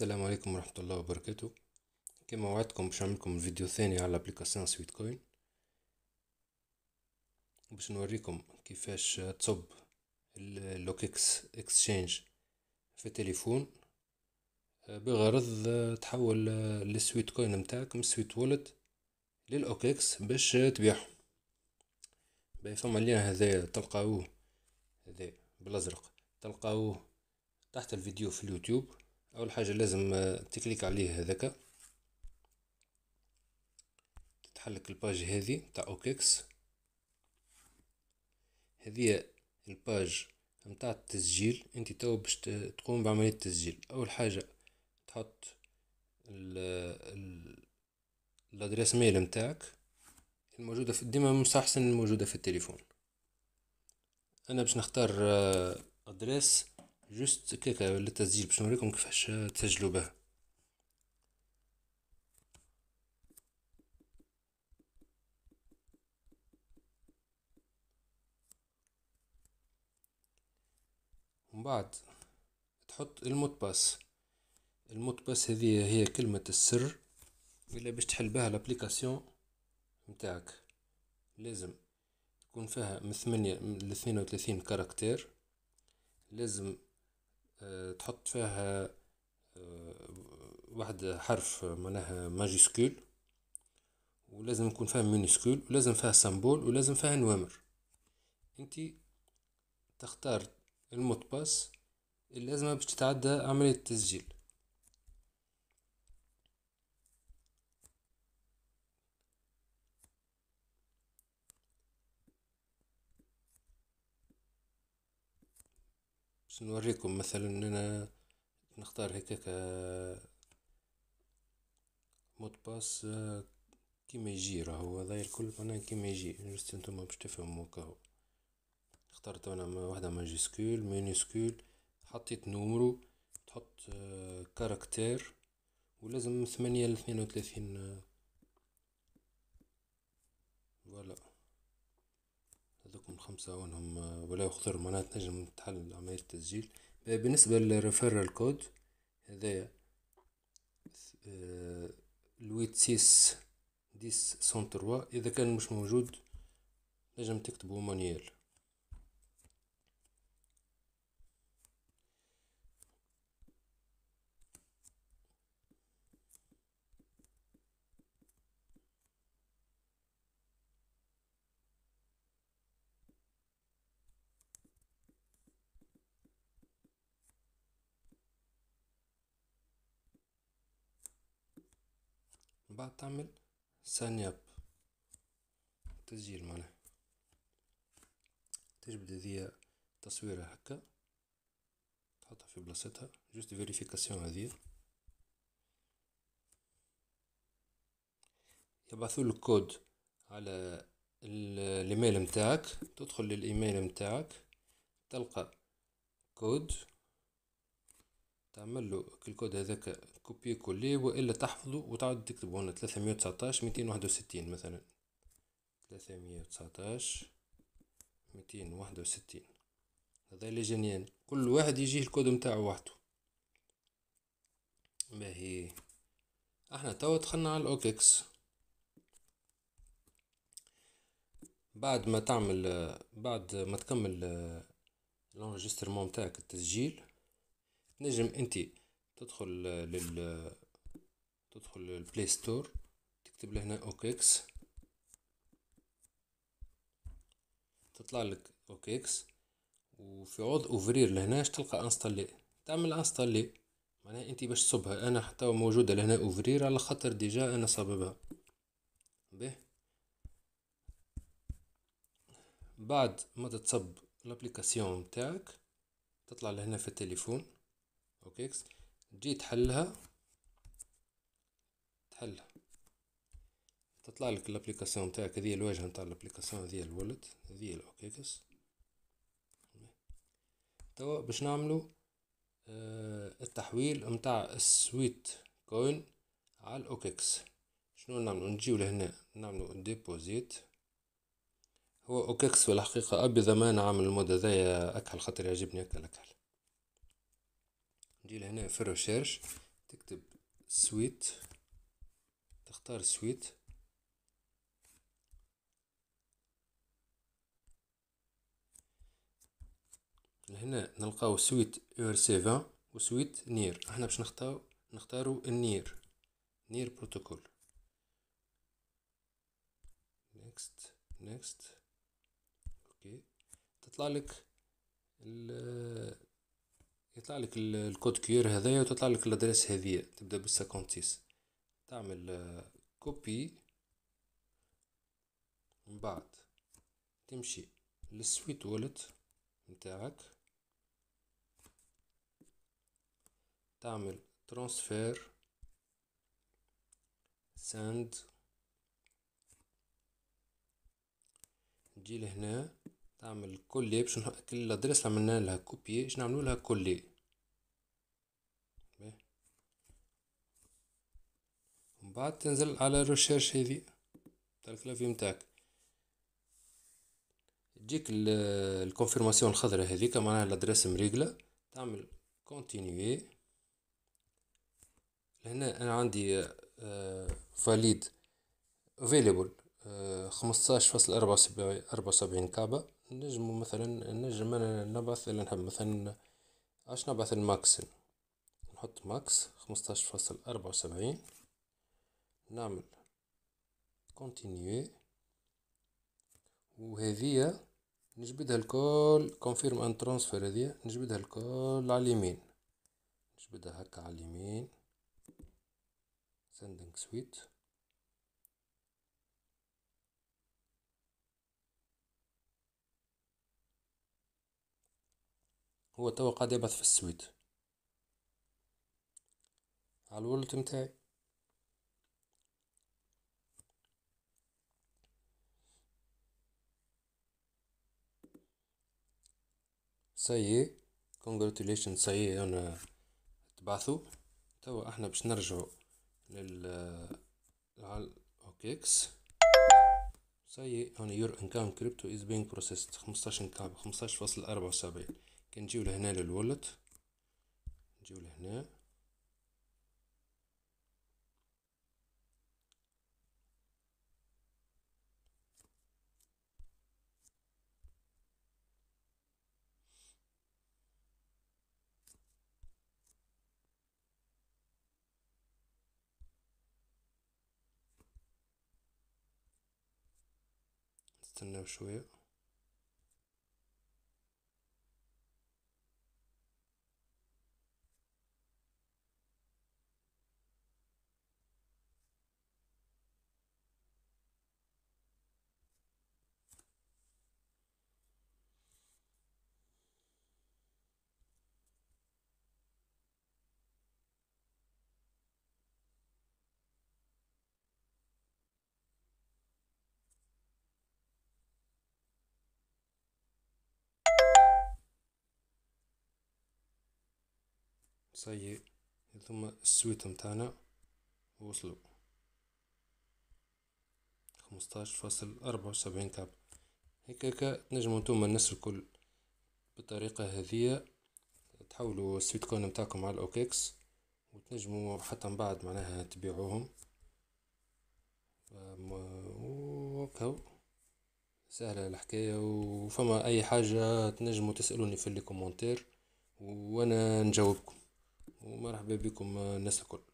السلام عليكم ورحمة الله وبركاته كما وعدتكم باش نعملكم فيديو ثاني على ابليكاسيون سويت كوين باش نوريكم كيفاش تصب اللوكيكس اكسشينج في التليفون بغرض تحول السويت كوين متاعك من سويت وولت للاوكيكس باش تبيعهم باهي فما لين هذايا تلقاوه هذا بالازرق تلقاوه تحت الفيديو في اليوتيوب اول حاجه لازم آه، تكليك عليه هذاك تتحلك الباج هذه تاع اوكيكس هذه الباج متاع التسجيل انت تو باش تقوم بعمليه التسجيل اول حاجه تحط الادريس ميل متاعك الموجوده في ديما مستحسن الموجوده في التليفون انا باش نختار آه، ادريس جوست هكاك للتسجيل باش نوريكم كيفاش تسجلوا به ومن بعد تحط المود باس المود باس هذه هي كلمة السر اللي باش تحل بها الابليكاسيون نتاعك لازم تكون فيها من ثمانية ل وثلاثين كاركتير لازم آه، تحط فيها آه، واحد حرف معناها ماجيسكول ولازم يكون فيها مينيسكول ولازم فيها سامبول ولازم فيها نوامر انت تختار المطبس اللازمة باش تتعدى عملية التسجيل باش نوريكم مثلا انا نختار ك مود باس آه، كيما يجي راهو هذا الكل انا كيما يجي جست انتم باش تفهموا كهو اخترت انا واحدة ماجيسكول مينيسكول حطيت نومرو تحط آه، كاركتير ولازم ثمانية لاثنين وثلاثين آه، هذوكم خمسة وانهم ولا يخطر معناها تنجم تحل عملية التسجيل بالنسبة للريفيرال كود هذايا الويت سيس ديس سون تروا إذا كان مش موجود نجم تكتبو مانيال بعد تعمل ثانية تسجيل معناها تجبد هذه تصويرة هكا تحطها في بلاصتها جوست فيريفيكاسيون هذه يبعثوا كود على الايميل متاعك تدخل للايميل متاعك تلقى كود تعمل الكود هذاك كوبي كولي والا تحفظه وتعاود تكتبه هنا 319 261 مثلا 319 261 هذا اللي جنيان كل واحد يجيه الكود نتاعو وحده باهي احنا توا دخلنا على الاوكيكس بعد ما تعمل بعد ما تكمل لونجسترمون نتاعك التسجيل تنجم انت تدخل لل تدخل للبلاي ستور تكتب لهنا اوكيكس تطلع لك اوكيكس وفي عوض اوفرير لهنا تلقى انستالي تعمل انستالي معناها انت باش تصبها انا حتى موجوده لهنا اوفرير على خاطر ديجا انا صاببها به بعد ما تتصب لابليكاسيون تاعك تطلع لهنا في التليفون فوق إكس تجي تحلها تحلها تطلع لك الابليكاسيون تاعك هذه الواجهه نتاع الابليكاسيون هذه الولد هذه الاوكيكس توا باش نعملو آه التحويل نتاع السويت كوين على الاوكيكس شنو نعملو نجيو لهنا نعملو ديبوزيت هو اوكيكس في الحقيقه ابيض ما نعمل المود هذايا اكحل خاطر يعجبني اكل الاكحل تجي لهنا في الريسيرش تكتب سويت تختار سويت هنا نلقاو سويت اور سيفان وسويت نير احنا باش نختار نختارو النير نير بروتوكول نيكست نيكست اوكي تطلع لك يطلع لك الكود كيور هذايا وتطلع لك الادريس هذيا تبدا بالساكونتيس تعمل كوبي آه، من بعد تمشي للسويت والت نتاعك تعمل ترانسفير ساند تجي لهنا تعمل كولي باش كل الادريس اللي عملنا لها كوبي باش نعملوا لها كولي من بعد تنزل على الريشيرش هذه تاع الكلافي نتاعك تجيك الكونفيرماسيون الخضراء هذيك معناها الادريس مريقله تعمل كونتينيي هنا انا عندي آه، فاليد افيليبل آه، خمسطاش فاصل أربعة وسبعين كعبة نجمو مثلا نجم أنا نبعث نحب مثلا اش نبعث الماكس نحط ماكس خمسطاش فاصل أربعة وسبعين نعمل كونتينيو وهذه نجبدها الكل كونفيرم ان ترانسفير هذه نجبدها الكل على اليمين نجبدها هكا على اليمين سندينغ سويت هو توا قاعد يبث في السويد على الولد متاعي سيي كونغراتوليشن سيي انا تبعثوا توا احنا باش نرجعوا لل اوكيكس سيي انا يور انكام كريبتو از بين بروسيس 15 كاب 15.74 كنجيو لهنا للولت نجيو لهنا نستناو شويه صي ثم السويت متاعنا وصلوا خمسطاش فاصل أربعة وسبعين كاب هكاك تنجمو نتوما الناس الكل بالطريقة هذه تحولوا السويت كون متاعكم على الأوكيكس وتنجموا حتى من بعد معناها تبيعوهم وكاو سهلة الحكاية وفما أي حاجة تنجموا تسألوني في الكومنتير وأنا نجاوبكم ومرحبا بكم الناس آه، الكل